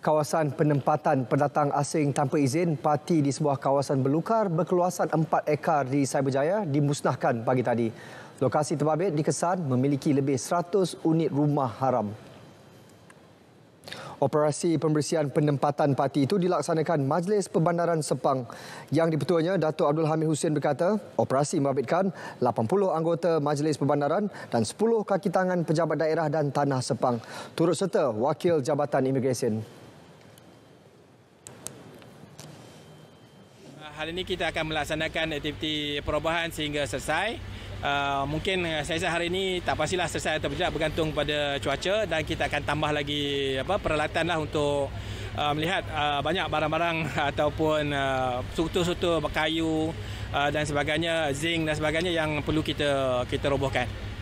kawasan penempatan pendatang asing tanpa izin parti di sebuah kawasan belukar berkeluasan 4 ekar di Cyberjaya dimusnahkan pagi tadi. Lokasi terbabit dikesan memiliki lebih 100 unit rumah haram. Operasi pembersihan penempatan parti itu dilaksanakan Majlis Perbandaran Sepang yang dipertuanya Datuk Abdul Hamid Hussein berkata operasi membabitkan 80 anggota Majlis Perbandaran dan 10 kaki tangan pejabat daerah dan tanah Sepang turut serta Wakil Jabatan Imigresen. Ah, hari ini kita akan melaksanakan aktiviti perubahan sehingga selesai. Uh, mungkin ah, saya hari ini tak pastilah selesai atau tidak bergantung pada cuaca dan kita akan tambah lagi apa peralatan lah untuk uh, melihat uh, banyak barang-barang ataupun uh, struktur-struktur kayu uh, dan sebagainya, zinc dan sebagainya yang perlu kita kita robohkan.